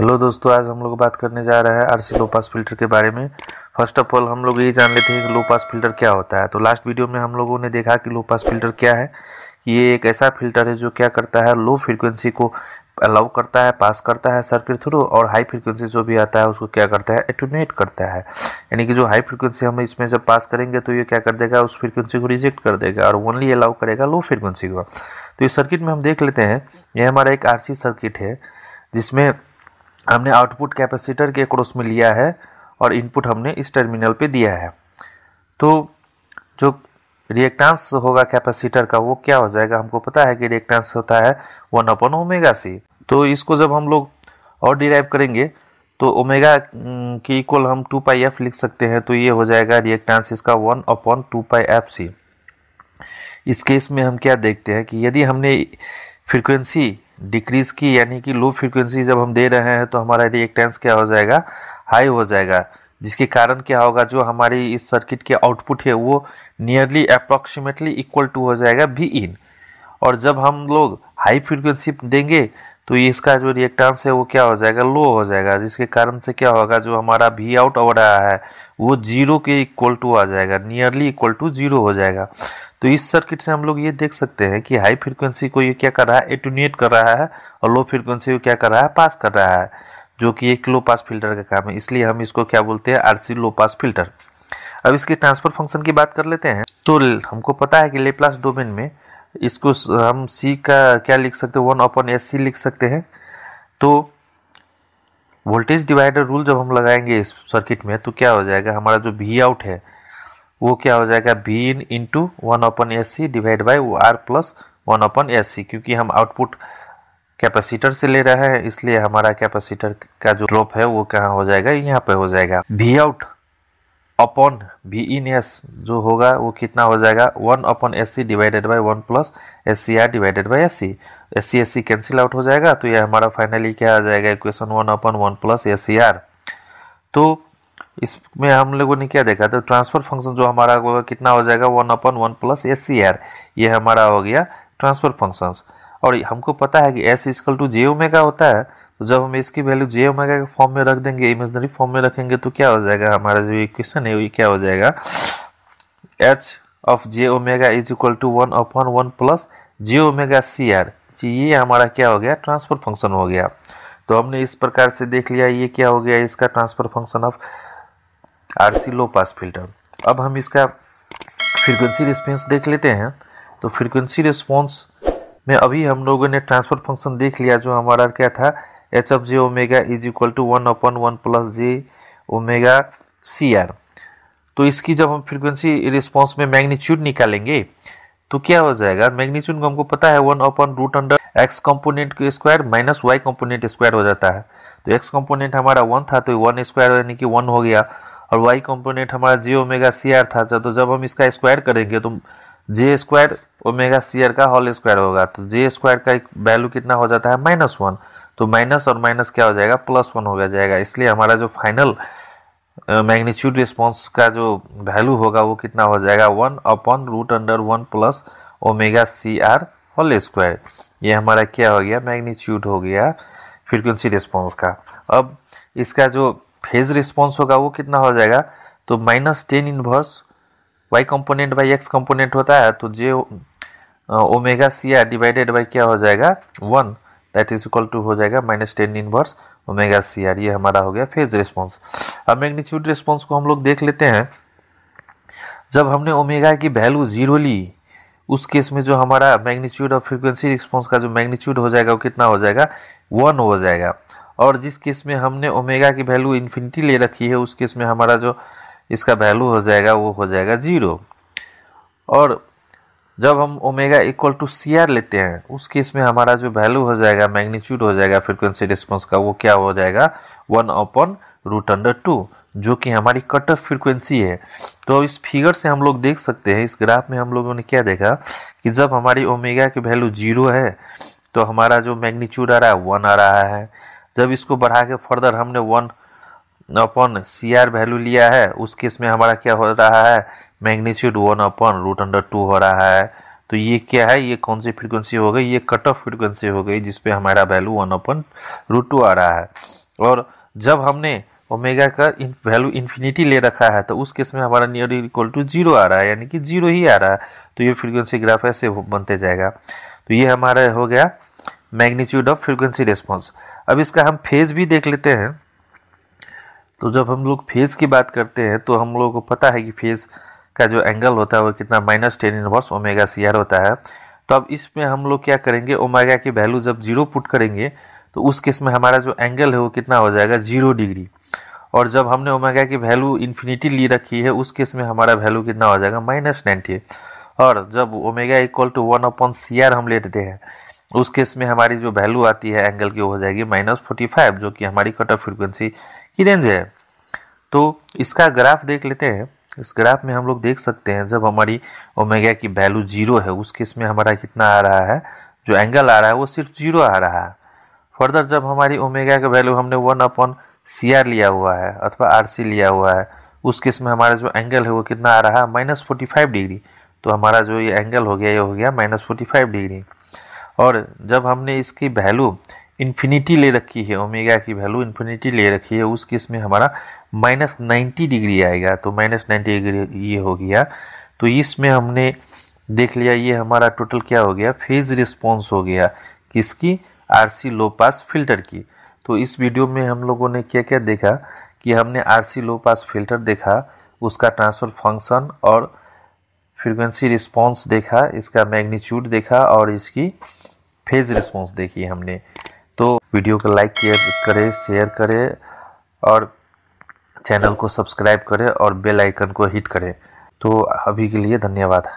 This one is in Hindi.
हेलो दोस्तों आज हम लोग बात करने जा रहे हैं R C low pass filter के बारे में फर्स्ट ऑफ ऑल हम लोग ये जान लेते हैं कि लो पास फिल्टर क्या होता है तो लास्ट वीडियो में हम लोगों ने देखा कि लो पास फिल्टर क्या है ये एक ऐसा फिल्टर है जो क्या करता है लो फ्रिक्वेंसी को अलाउ करता है पास करता है सर्किट थ्रू और हाई फ्रिक्वेंसी जो भी आता है उसको क्या करता है एटोनेट करता है यानी कि जो हाई फ्रिक्वेंसी हम इसमें जब पास करेंगे तो ये क्या कर देगा उस फ्रिक्वेंसी को रिजेक्ट कर देगा और ओनली अलाउ करेगा लो फ्रिक्वेंसी को तो इस सर्किट में हम देख लेते हैं ये हमारा एक आर सर्किट है जिसमें हमने आउटपुट कैपेसिटर के क्रॉस में लिया है और इनपुट हमने इस टर्मिनल पे दिया है तो जो रिएक्टांस होगा कैपेसिटर का वो क्या हो जाएगा हमको पता है कि रिएक्टांस होता है वन अपॉन ओमेगा सी तो इसको जब हम लोग और डिराइव करेंगे तो ओमेगा की इक्वल हम टू पाई एफ लिख सकते हैं तो ये हो जाएगा रिएक्टांस इसका one upon two pi F C इस केस में हम क्या देखते हैं कि यदि हमने फ्रीक्वेंसी डिक्रीज़ की यानी कि लो फ्रीक्वेंसी जब हम दे रहे हैं तो हमारा रिएक्टेंस क्या हो जाएगा हाई हो जाएगा जिसके कारण क्या होगा जो हमारी इस सर्किट के आउटपुट है वो नियरली अप्रॉक्सीमेटली इक्वल टू हो जाएगा भी इन और जब हम लोग हाई फ्रीक्वेंसी देंगे तो इसका जो रिएक्टांस है वो क्या हो जाएगा लो हो जाएगा जिसके कारण से क्या होगा जो हमारा भी आउट हो रहा है वो जीरो के इक्वल टू आ जाएगा नियरली इक्वल टू जीरो हो जाएगा तो इस सर्किट से हम लोग ये देख सकते हैं कि हाई फ्रिक्वेंसी को ये क्या कर रहा है एटोनिएट कर रहा है और लो फ्रिक्वेंसी को क्या कर रहा है पास कर रहा है जो कि एक लो पास फिल्टर का काम है इसलिए हम इसको क्या बोलते हैं आरसी लो पास फिल्टर अब इसके ट्रांसफर फंक्शन की बात कर लेते हैं तो हमको पता है कि लेप्लास डोमेन में इसको हम सी का क्या लिख सकते हैं वन अपन एस सी लिख सकते हैं तो वोल्टेज डिवाइडर रूल जब हम लगाएंगे इस सर्किट में तो क्या हो जाएगा हमारा जो वी आउट है वो क्या हो जाएगा B in into one upon S C divide by वो R plus one upon S C क्योंकि हम आउटपुट कैपेसिटर से ले रहे हैं इसलिए हमारा कैपेसिटर का जो ड्रॉप है वो कहाँ हो जाएगा यहाँ पे हो जाएगा V out upon V in S जो होगा वो कितना हो जाएगा one upon S C divided by one plus S C R divided by S C S C S C cancel out हो जाएगा तो ये हमारा फाइनली क्या आ जाएगा equation one upon one plus S C R तो इसमें हम लोगों ने क्या देखा तो ट्रांसफर फंक्शन जो हमारा होगा कितना हो जाएगा one upon one plus S C R ये हमारा हो गया ट्रांसफर फंक्शंस और हमको पता है कि S is equal to J omega होता है तो जब हम इसकी वैल्यू जे ओमेगा के फॉर्म में रख देंगे इमेजनरी फॉर्म में रखेंगे तो क्या हो जाएगा हमारा जो इक्वेशन है वो क्या हो जाएगा H of J omega is equal to one upon one plus J omega C R ये हमारा क्या हो गया ट्रांसफर फंक्शन हो गया तो हमने इस प्रकार से देख लिया ये क्या हो गया इसका transfer function of C low pass filter अब हम इसका फ्रीक्वेंसी रिस्पॉन्स देख लेते हैं तो फ्रीक्वेंसी रिस्पॉन्स में अभी हम लोगों ने ट्रांसफर फंक्शन देख लिया जो हमारा क्या था H of J omega is equal to one upon one plus J omega C R तो इसकी जब हम फ्रीक्वेंसी रिस्पॉन्स में मैग्नीट्यूड निकालेंगे तो क्या हो जाएगा मैग्नीट्यूड को हमको पता है one upon root under X component के square minus Y component square हो जाता है तो एक्स कॉम्पोनेंट हमारा वन था तो वन स्क्वायर यानी कि वन हो गया और वाई कंपोनेंट हमारा जे ओमेगा सी आर था तो-, तो जब हम इसका स्क्वायर करेंगे तो J square omega C R का होल स्क्वायर होगा तो जे स्क्वायर का वैल्यू कितना हो जाता है माइनस वन तो माइनस और माइनस क्या हो जाएगा प्लस वन हो जाएगा इसलिए हमारा जो फाइनल मैग्नीट्यूड रिस्पॉन्स का जो वैल्यू होगा वो कितना हो जाएगा one upon root under one plus omega C R whole square ये हमारा क्या हो गया मैग्नीट्यूड हो गया फ्रिक्वेंसी रिस्पॉन्स का अब इसका जो फेज रिस्पॉन्स होगा वो कितना हो जाएगा तो minus tan inverse Y component by X component होता है तो J omega C R divided by क्या हो जाएगा one that is equal to हो जाएगा minus tan inverse omega C R ये हमारा हो गया फेज रिस्पॉन्स अब मैग्नीट्यूड रिस्पॉन्स को हम लोग देख लेते हैं जब हमने ओमेगा की वैल्यू जीरो ली उस केस में जो हमारा मैग्नीट्यूड और फ्रीक्वेंसी रिस्पॉन्स का जो मैग्नीट्यूड हो जाएगा वो कितना हो जाएगा वन हो जाएगा और जिस केस में हमने ओमेगा की वैल्यू इन्फिनिटी ले रखी है उस केस में हमारा जो इसका वैल्यू हो जाएगा वो हो जाएगा ज़ीरो और जब हम omega equal to C R लेते हैं उस केस में हमारा जो वैल्यू हो जाएगा मैग्नीट्यूड हो जाएगा फ्रिक्वेंसी रिस्पॉन्स का वो क्या हो जाएगा one upon root under two जो कि हमारी कट ऑफ फ्रिक्वेंसी है तो इस फिगर से हम लोग देख सकते हैं इस ग्राफ में हम लोगों ने क्या देखा कि जब हमारी ओमेगा की वैल्यू जीरो है तो हमारा जो मैग्नीट्यूड आ रहा है वन आ रहा है जब इसको बढ़ा के फर्दर हमने one upon C R value लिया है उस केस में हमारा क्या हो रहा है magnitude one upon root under two हो रहा है तो ये क्या है ये कौन सी फ्रीक्वेंसी हो गई ये कट ऑफ फ्रीक्वेंसी हो गई जिसपे हमारा value one upon root two आ रहा है और जब हमने ओमेगा का इन वैल्यू इन्फिनिटी ले रखा है तो उस केस में हमारा नियर इक्वल टू जीरो आ रहा है यानी कि जीरो ही आ रहा है तो ये फ्रीक्वेंसी ग्राफ ऐसे बनते जाएगा तो ये हमारा हो गया मैग्नीट्यूड ऑफ फ्रीक्वेंसी रिस्पॉन्स अब इसका हम फेज़ भी देख लेते हैं तो जब हम लोग फेज़ की बात करते हैं तो हम लोगों को पता है कि फेज़ का जो एंगल होता है वो कितना minus tan inverse omega C R होता है तो अब इसमें हम लोग क्या करेंगे ओमेगा की वैल्यू जब जीरो पुट करेंगे तो उस केस में हमारा जो एंगल है वो कितना हो जाएगा जीरो डिग्री और जब हमने ओमेगा की वैल्यू इन्फिनिटी ली रखी है उस केस में हमारा वैल्यू कितना हो जाएगा माइनस नाइन्टी और जब omega equal to one upon C R हम लेते हैं उस केस में हमारी जो वैल्यू आती है एंगल की वो हो जाएगी माइनस फोर्टी फाइव जो कि हमारी कट ऑफ फ्रिक्वेंसी की रेंज है तो इसका ग्राफ देख लेते हैं इस ग्राफ में हम लोग देख सकते हैं जब हमारी ओमेगा की वैल्यू जीरो है उस केस में हमारा कितना आ रहा है जो एंगल आ रहा है वो सिर्फ जीरो आ रहा है फर्दर जब हमारी ओमेगा का वैल्यू हमने वन अपॉन सी आर लिया हुआ है अथवा आर सी लिया हुआ है उस केस में हमारा जो एंगल है वो कितना आ रहा है माइनस फोर्टी फाइव डिग्री तो हमारा जो ये एंगल हो गया ये हो गया माइनस फोर्टी फाइव डिग्री और जब हमने इसकी वैल्यू इन्फिनिटी ले रखी है ओमेगा की वैल्यू इन्फिनिटी ले रखी है उस केस में हमारा माइनस नाइन्टी डिग्री आएगा तो माइनस नाइन्टी डिग्री ये हो गया तो इसमें हमने देख लिया ये हमारा टोटल क्या हो गया फेज रिस्पॉन्स हो गया किसकी आरसी लो पास फिल्टर की तो इस वीडियो में हम लोगों ने क्या क्या देखा कि हमने सी लो पास फिल्टर देखा उसका ट्रांसफर फंक्शन और फ्रीक्वेंसी रिस्पॉन्स देखा इसका मैग्नीट्यूड देखा और इसकी फेज रिस्पॉन्स देखी हमने तो वीडियो को लाइक करें शेयर करें और चैनल को सब्सक्राइब करें और बेल आइकन को हिट करें तो अभी के लिए धन्यवाद